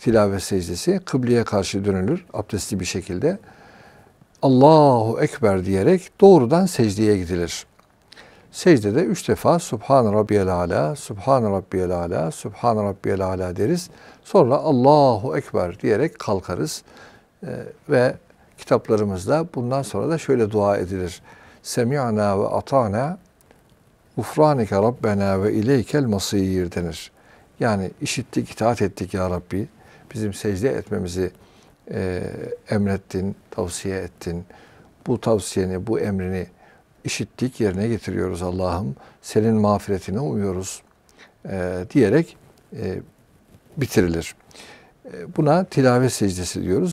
tilavet secdesi kıbleye karşı dönülür abdestli bir şekilde. Allahu Ekber diyerek doğrudan secdeye gidilir. Secdede üç defa Subhan Rabbiyel Ala, Subhan Rabbiyel Ala, Subhan Rabbiyel Ala deriz. Sonra Allahu Ekber diyerek kalkarız. Ee, ve kitaplarımızda bundan sonra da şöyle dua edilir. Semi'na ve ata'na Ufranike Rabbena ve ileykel masiyir denir. Yani işittik, itaat ettik ya Rabbi bizim secde etmemizi e, emrettin, tavsiye ettin. Bu tavsiyeni, bu emrini işittik, yerine getiriyoruz Allah'ım. Senin mağfiretine umuyoruz e, diyerek e, bitirilir. E, buna tilave secdesi diyoruz.